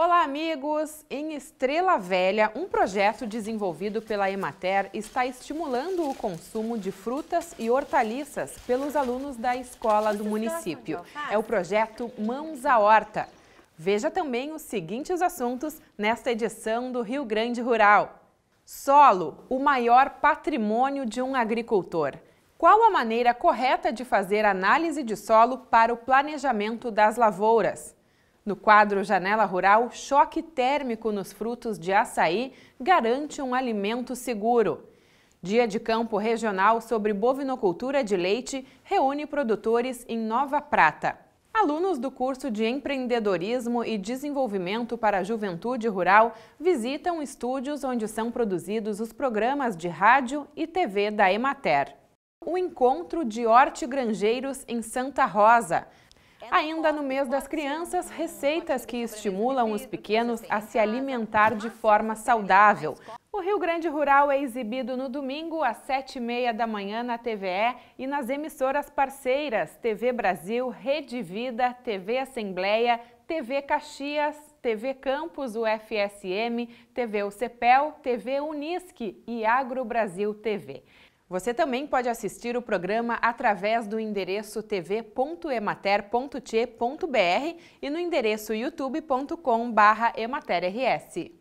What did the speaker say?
Olá, amigos! Em Estrela Velha, um projeto desenvolvido pela Emater está estimulando o consumo de frutas e hortaliças pelos alunos da escola do município. É o projeto Mãos à Horta. Veja também os seguintes assuntos nesta edição do Rio Grande Rural. Solo, o maior patrimônio de um agricultor. Qual a maneira correta de fazer análise de solo para o planejamento das lavouras? No quadro Janela Rural, choque térmico nos frutos de açaí garante um alimento seguro. Dia de campo regional sobre bovinocultura de leite reúne produtores em Nova Prata. Alunos do curso de empreendedorismo e desenvolvimento para a juventude rural visitam estúdios onde são produzidos os programas de rádio e TV da Emater. O encontro de Hortigrangeiros em Santa Rosa. Ainda no mês das crianças, receitas que estimulam os pequenos a se alimentar de forma saudável. O Rio Grande Rural é exibido no domingo às sete e meia da manhã na TVE e nas emissoras parceiras TV Brasil, Rede Vida, TV Assembleia, TV Caxias, TV Campos, UFSM, TV UCPEL, TV Unisque e Agro Brasil TV. Você também pode assistir o programa através do endereço tv.emater.te.br e no endereço youtube.com/ematerrs.